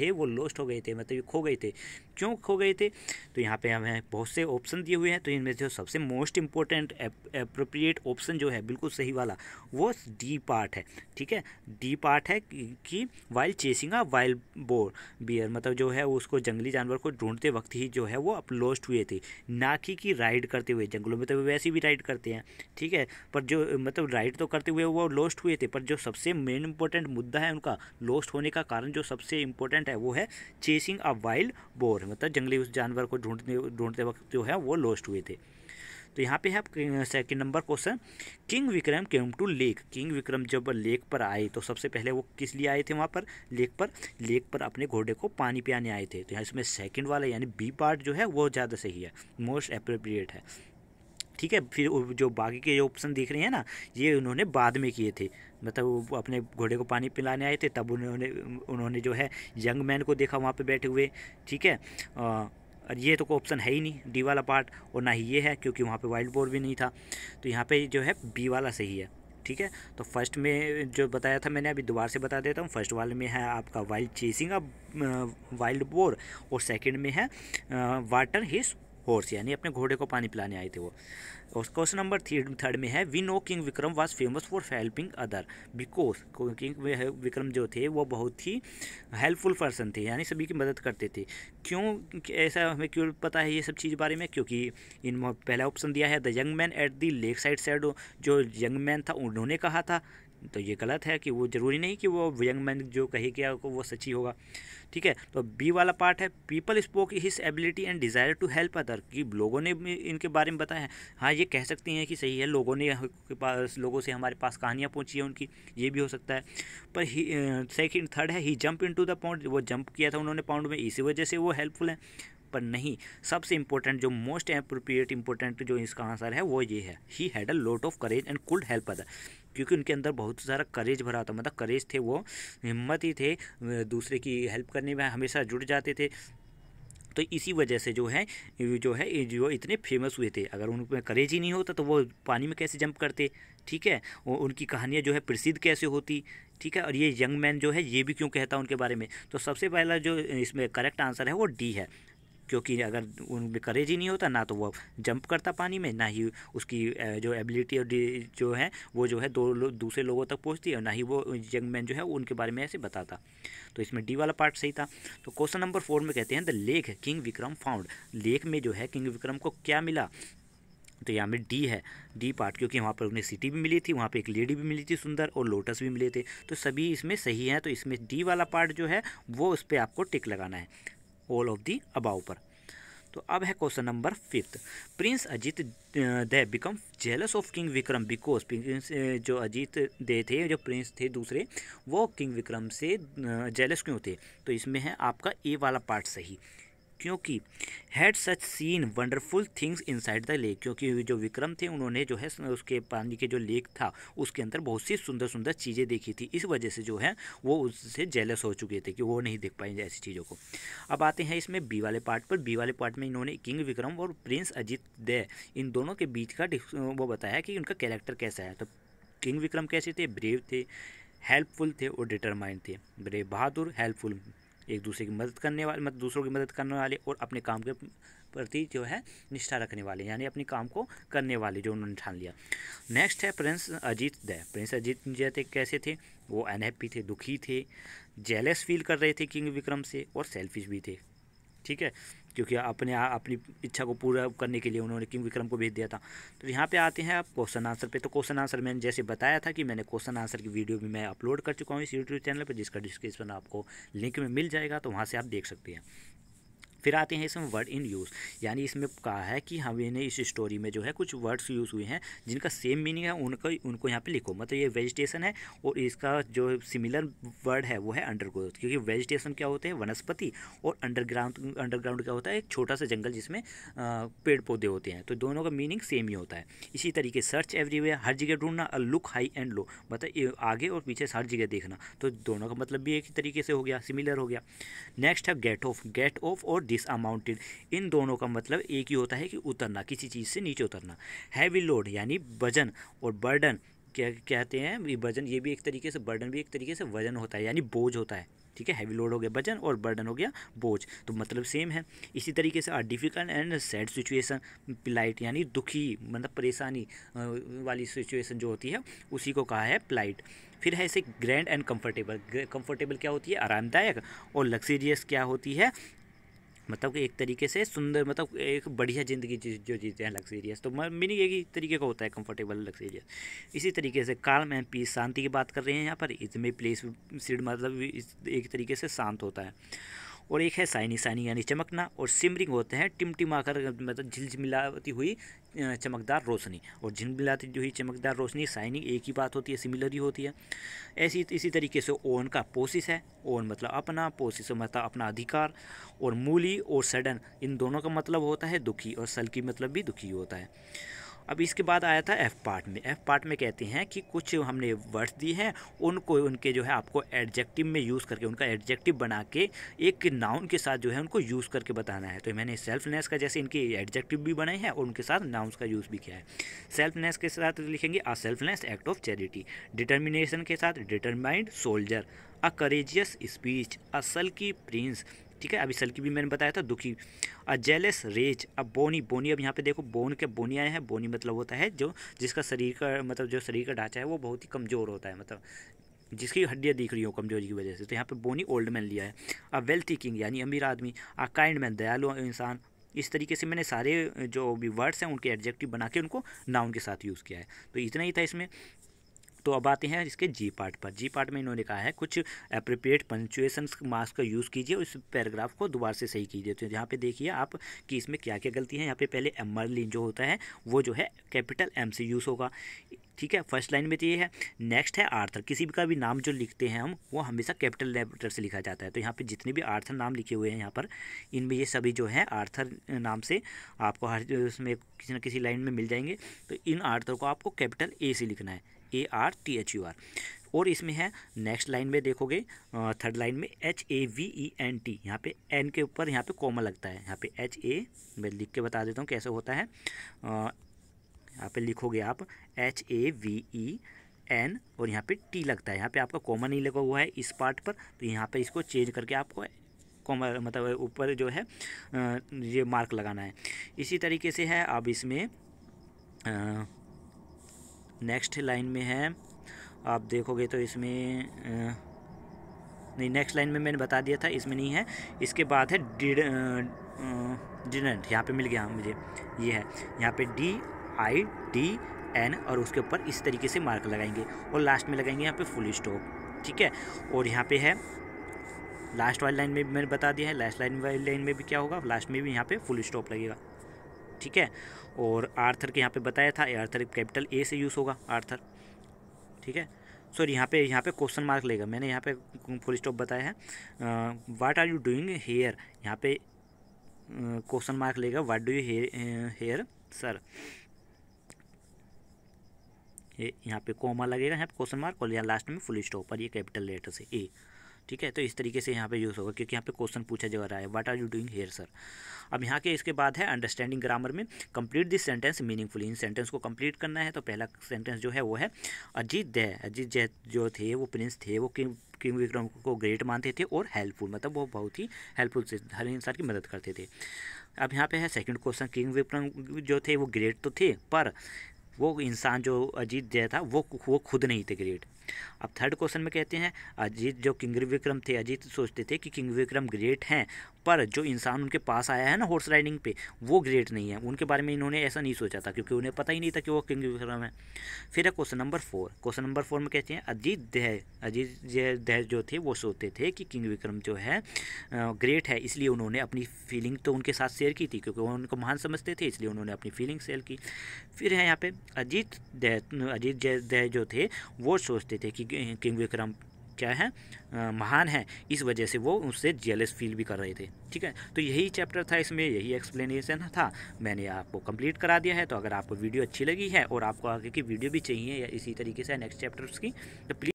थे वो लॉस्ट हो गए थे मतलब ये खो गए थे क्यों खो गए थे तो यहाँ पे हमें बहुत से ऑप्शन दिए हुए हैं तो इनमें से सबसे मोस्ट इंपॉर्टेंट अप्रोप्रिएट ऑप्शन जो है बिल्कुल सही वाला वो डी पार्ट है ठीक है डी पार्ट है कि wild chasing a wild boar bear मतलब जो है उसको जंगली जानवर को ढूंढते वक्त ही जो है वो अब लॉस्ट हुए थे ना कि राइड करते हुए जंगलों में तो वैसे भी राइड करते हैं ठीक है पर जो मतलब राइड तो करते हुए वो लॉस्ट हुए थे पर जो सबसे मेन इंपॉर्टेंट मुद्दा है उनका लॉस्ट होने का कारण जो सबसे इंपॉर्टेंट है वो है चेसिंग अ वाइल्ड बोर मतलब जंगली उस जानवर को ढूंढने ढूंढते वक्त जो है वो लॉस्ट हुए थे तो यहाँ पे है second number question King Vikram came to lake King Vikram जब लेक पर आए तो सबसे पहले वो किस लिए आए थे वहाँ पर लेक पर लेक पर अपने घोड़े को पानी पियाने आए थे तो यहाँ इसमें सेकंड वाला यानी बी पार्ट जो है वो ज़्यादा सही है मोस्ट अप्रोप्रिएट है ठीक है फिर जो बाकी के ऑप्शन दिख रहे हैं ना ये उन्होंने बाद में किए थे मतलब वो अपने घोड़े को पानी पिलाने आए थे तब उन्होंने उन्होंने जो है यंग मैन को देखा वहाँ पर बैठे हुए ठीक है आ, और ये तो कोई ऑप्शन है ही नहीं डी वाला पार्ट और ना ही ये है क्योंकि वहाँ पे वाइल्ड बोर भी नहीं था तो यहाँ पे जो है बी वाला सही है ठीक है तो फर्स्ट में जो बताया था मैंने अभी दोबारा से बता देता हूँ फर्स्ट वाले में है आपका वाइल्ड चेसिंग अब वाइल्ड बोर और सेकंड में है वाटर हिस्स हॉर्स यानी अपने घोड़े को पानी पिलाने आए थे वो और क्वेश्चन नंबर थर्ड में है we know King Vikram was famous for helping other because King Vikram जो थे वो बहुत ही हेल्पफुल पर्सन थे यानी सभी की मदद करते थे क्यों ऐसा हमें क्यों पता है ये सब चीज़ बारे में क्योंकि इन पहला ऑप्शन दिया है the young man at the lake side side जो यंग मैन था उन्होंने कहा था तो ये गलत है कि वो ज़रूरी नहीं कि वो यंग मैन जो कहे गया वो सच्ची होगा ठीक है तो बी वाला पार्ट है people spoke his ability and desire to help other कि लोगों ने इनके बारे में बताया है हाँ ये कह सकती हैं कि सही है लोगों ने के पास लोगों से हमारे पास कहानियाँ पहुँची हैं उनकी ये भी हो सकता है पर ही सेकेंड थर्ड है he jump into the pond वो जंप किया था उन्होंने पाउंड में इसी वजह से वो हेल्पफुल हैं पर नहीं सबसे इंपॉर्टेंट जो मोस्ट अप्रोप्रिएट इंपॉर्टेंट जो इसका आंसर है वो ये है he had a lot of courage and could help other क्योंकि उनके अंदर बहुत सारा करेज भरा था मतलब करेज थे वो हिम्मत ही थे दूसरे की हेल्प करने में हमेशा जुड़ जाते थे तो इसी वजह से जो है जो है जो इतने फेमस हुए थे अगर उनमें करेज ही नहीं होता तो वो पानी में कैसे जंप करते ठीक है और उनकी कहानियाँ जो है प्रसिद्ध कैसे होती ठीक है और ये यंग मैन जो है ये भी क्यों कहता है उनके बारे में तो सबसे पहला जो इसमें करेक्ट आंसर है वो डी है क्योंकि अगर उनमें करेज ही नहीं होता ना तो वो जंप करता पानी में ना ही उसकी जो एबिलिटी और जो है वो जो है दो दूसरे लोगों तक पहुँचती है और ना ही वो मैन जो है उनके बारे में ऐसे बताता तो इसमें डी वाला पार्ट सही था तो क्वेश्चन नंबर फोर में कहते हैं द लेख किंग विक्रम फाउंड लेख में जो है किंग विक्रम को क्या मिला तो यहाँ में डी है डी पार्ट क्योंकि वहाँ पर उन्हें सिटी भी मिली थी वहाँ पे एक लेडी भी मिली थी सुंदर और लोटस भी मिले थे तो सभी इसमें सही हैं तो इसमें डी वाला पार्ट जो है वो उस पर आपको टिक लगाना है ऑल ऑफ दी अबाउ पर तो अब है question number fifth prince Ajit they become jealous of King Vikram because prince जो अजीत दे थे जो प्रिंस थे दूसरे वो किंग विक्रम से जेलस uh, क्यों थे तो इसमें है आपका ए वाला पार्ट सही क्योंकि had such seen wonderful things inside the lake क्योंकि जो विक्रम थे उन्होंने जो है उसके पानी के जो लेक था उसके अंदर बहुत सी सुंदर सुंदर चीज़ें देखी थी इस वजह से जो है वो उससे जेलस हो चुके थे कि वो नहीं देख पाएंगे ऐसी चीज़ों को अब आते हैं इसमें बी वाले पार्ट पर बी वाले पार्ट में इन्होंने किंग विक्रम और प्रिंस अजीत दे इन दोनों के बीच का वो बताया कि उनका कैरेक्टर कैसा है तो किंग विक्रम कैसे थे ब्रेव थे हेल्पफुल थे और डिटरमाइंड थे ब्रेव बहादुर हेल्पफुल एक दूसरे की मदद करने वाले मतलब दूसरों की मदद करने वाले और अपने काम के प्रति जो है निष्ठा रखने वाले यानी अपने काम को करने वाले जो उन्होंने ठान लिया नेक्स्ट है प्रिंस अजीत दय प्रिंस अजीत जय कैसे थे वो अनहैप्पी थे दुखी थे जेलस फील कर रहे थे किंग विक्रम से और सेल्फिश भी थे ठीक है क्योंकि अपने अपनी इच्छा को पूरा करने के लिए उन्होंने किंग विक्रम को भेज दिया था तो यहाँ पे आते हैं आप क्वेश्चन आंसर पे तो क्वेश्चन आंसर मैंने जैसे बताया था कि मैंने क्वेश्चन आंसर की वीडियो भी मैं अपलोड कर चुका हूँ इस यूट्यूब चैनल पर जिसका डिस्क्रिप्शन आपको लिंक में मिल जाएगा तो वहाँ से आप देख सकते हैं फिर आते हैं इसमें वर्ड इन यूज़ यानी इसमें कहा है कि हमने हाँ, इस स्टोरी में जो है कुछ वर्ड्स यूज़ हुए हैं जिनका सेम मीनिंग है उनको उनको यहाँ पे लिखो मतलब ये वेजिटेशन है और इसका जो सिमिलर वर्ड है वो है अंडरग्रोथ क्योंकि वेजिटेशन क्या होते हैं वनस्पति और अंडरग्राउंड अंडरग्राउंड क्या होता है एक छोटा सा जंगल जिसमें पेड़ पौधे होते हैं तो दोनों का मीनिंग सेम ही होता है इसी तरीके सर्च एवरीवेयर हर जगह ढूंढना a look high and low मतलब आगे और पीछे हर जगह देखना तो दोनों का मतलब भी एक ही तरीके से हो गया सिमिलर हो गया नेक्स्ट है गेट ऑफ गेट ऑफ और दिस अ इन दोनों का मतलब एक ही होता है कि उतरना किसी चीज़ से नीचे उतरना हैवी लोड यानी वजन और बर्डन क्या कहते हैं वजन ये भी एक तरीके से बर्डन भी एक तरीके से वजन होता है यानी बोझ होता है ठीक है हैवी लोड हो गया वजन और बर्डन हो गया बोझ तो मतलब सेम है इसी तरीके से a difficult and sad situation plight यानी दुखी मतलब परेशानी वाली सिचुएशन जो होती है उसी को कहा है प्लाइट फिर है इसे ग्रैंड एंड कंफर्टेबल कंफर्टेबल क्या होती है आरामदायक और लग्जरियस क्या होती है मतलब कि एक तरीके से सुंदर मतलब एक बढ़िया ज़िंदगी जो जीते हैं लग्जेरियस तो मीनिंग एक ही तरीके का होता है कंफर्टेबल लग्जीरियस इसी तरीके से काल में पीस शांति की बात कर रहे हैं यहाँ पर इसमें प्लेस सीड मतलब एक तरीके से शांत होता है और एक है साइनी साइनी यानी चमकना और सिमरिंग होते हैं टिमटिमा कर मतलब झिलझिलाती हुई चमकदार रोशनी और झिलमिलाती हुई चमकदार रोशनी साइनिंग एक ही बात होती है सिमिलर ही होती है ऐसी इसी तरीके से ओन का पोसिस है ओन मतलब अपना पोसिस मतलब अपना अधिकार और मूली और सडन इन दोनों का मतलब होता है दुखी और सल्की मतलब भी दुखी होता है अब इसके बाद आया था एफ पार्ट में एफ पार्ट में कहते हैं कि कुछ हमने वर्ड्स दिए हैं उनको उनके जो है आपको एडजेक्टिव में यूज़ करके उनका एडजेक्टिव बना के एक नाउन के साथ जो है उनको यूज़ करके बताना है तो मैंने सेल्फनेस का जैसे इनके एडजेक्टिव भी बनाए हैं और उनके साथ नाउन्स का यूज़ भी किया है सेल्फनेस के साथ लिखेंगे a selflessness act of charity determination के साथ determined soldier a courageous speech असल की प्रिंस ठीक है अभी सल्की भी मैंने बताया था दुखी अ जेलेस रेज अब बोनी बोनी अब यहाँ पे देखो बोन के बोनी आए हैं बोनी मतलब होता है जो जिसका शरीर का मतलब जो शरीर का ढांचा है वो बहुत ही कमज़ोर होता है मतलब जिसकी हड्डियाँ दिख रही हो कमजोरी की वजह से तो यहाँ पर बोनी ओल्ड मैन लिया है अब वेल्थी किंग यानी अमीर आदमी आ काइंड मैन दयालु इंसान इस तरीके से मैंने सारे जो भी वर्ड्स हैं उनके एडजेक्टिव बना के उनको नाउन के साथ यूज़ किया है तो इतना ही था इसमें तो अब आते हैं इसके जी पार्ट पर जी पार्ट में इन्होंने कहा है कुछ अप्रोप्रिएट पंक्चुएशन मास्क का यूज़ कीजिए और इस पैराग्राफ को दोबारा से सही कीजिए तो यहाँ पे देखिए आप कि इसमें क्या क्या गलती है यहाँ पे पहले एमरलिन जो होता है वो जो है कैपिटल एम से यूज़ होगा ठीक है फर्स्ट लाइन में तो ये है नेक्स्ट है आर्थर किसी भी का भी नाम जो लिखते हैं हम वो हमेशा कैपिटल लेटर से लिखा जाता है तो यहाँ पे जितने भी आर्थर नाम लिखे हुए हैं यहाँ पर इनमें ये सभी जो है आर्थर नाम से आपको हर उसमें किसी न किसी लाइन में मिल जाएंगे तो इन आर्थर को आपको कैपिटल ए से लिखना है A R T H U R और इसमें है नेक्स्ट लाइन में देखोगे थर्ड लाइन में H A V E N T यहाँ पे एन के ऊपर यहाँ पे कॉमा लगता है यहाँ पे एच ए मैं लिख के बता देता हूँ कैसे होता है यहाँ पे लिखोगे आप H A V E N और यहाँ पे टी लगता है यहाँ पे आपका कॉमा नहीं लगा हुआ है इस पार्ट पर तो यहाँ पे इसको चेंज करके आपको कॉमा मतलब ऊपर जो है ये मार्क लगाना है इसी तरीके से है अब इसमें नेक्स्ट लाइन में है आप देखोगे तो इसमें नहीं नेक्स्ट लाइन में मैंने बता दिया था इसमें नहीं है इसके बाद है डिड डिडेंट यहाँ पे मिल गया मुझे ये है यहाँ पे डी आई डी एन और उसके ऊपर इस तरीके से मार्क लगाएंगे और लास्ट में लगाएंगे यहाँ पे फुल स्टॉप ठीक है और यहाँ पे है लास्ट वाली लाइन में भी मैंने बता दिया है लास्ट लाइन वाली लाइन में भी क्या होगा लास्ट में भी यहाँ पर फुल स्टॉप लगेगा ठीक है और आर्थर के यहाँ पे बताया था आर्थर कैपिटल ए से यूज़ होगा आर्थर ठीक है सॉरी यहाँ पे यहाँ पे क्वेश्चन मार्क लेगा मैंने यहाँ पे फुल स्टॉप बताया है what are you doing here यहाँ पे क्वेश्चन मार्क लेगा what do you here sir ये यहाँ पे कोमा लगेगा यहाँ पे क्वेश्चन मार्क और यहाँ लास्ट में फुल स्टॉप पर ये कैपिटल लेटर से ए ठीक है तो इस तरीके से यहाँ पे यूज़ होगा क्योंकि यहाँ पे क्वेश्चन पूछा जा रहा है what are you doing here sir अब यहाँ के इसके बाद है अंडरस्टैंडिंग ग्रामर में कंप्लीट दिस सेंटेंस मीनिंगफुली इन सेंटेंस को कंप्लीट करना है तो पहला सेंटेंस जो है वो है अजीत दे अजीत जय जो थे वो प्रिंस थे वो किंग किंग विक्रम को ग्रेट मानते थे और हेल्पफुल मतलब वो बहुत ही हेल्पफुल थे हर इंसान की मदद करते थे अब यहाँ पे है सेकंड क्वेश्चन किंग विक्रम जो थे वो ग्रेट तो थे पर वो इंसान जो अजीत जय था वो वो खुद नहीं थे ग्रेट अब थर्ड क्वेश्चन में कहते हैं अजीत जो किंग विक्रम थे अजीत सोचते थे कि किंग विक्रम ग्रेट हैं पर जो इंसान उनके पास आया है ना हॉर्स राइडिंग पे वो ग्रेट नहीं है उनके बारे में इन्होंने ऐसा नहीं सोचा था क्योंकि उन्हें पता ही नहीं था कि वो किंग विक्रम है फिर है question number four question number four में कहते हैं अजीत दह अजीत दह जो थे वो सोचते थे कि किंग विक्रम जो है ग्रेट है इसलिए उन्होंने अपनी फीलिंग तो उनके साथ शेयर की थी क्योंकि वो उनको महान समझते थे इसलिए उन्होंने अपनी फीलिंग शेयर की फिर है यहाँ पर अजीत दह अजीत दह जो थे वो सोचते थे कि किंग विक्रम क्या है आ, महान है इस वजह से वो उससे जेलस फील भी कर रहे थे ठीक है तो यही चैप्टर था इसमें यही एक्सप्लेनेशन था मैंने आपको कंप्लीट करा दिया है तो अगर आपको वीडियो अच्छी लगी है और आपको आगे की वीडियो भी चाहिए या इसी तरीके से नेक्स्ट चैप्टर्स की तो प्लीज़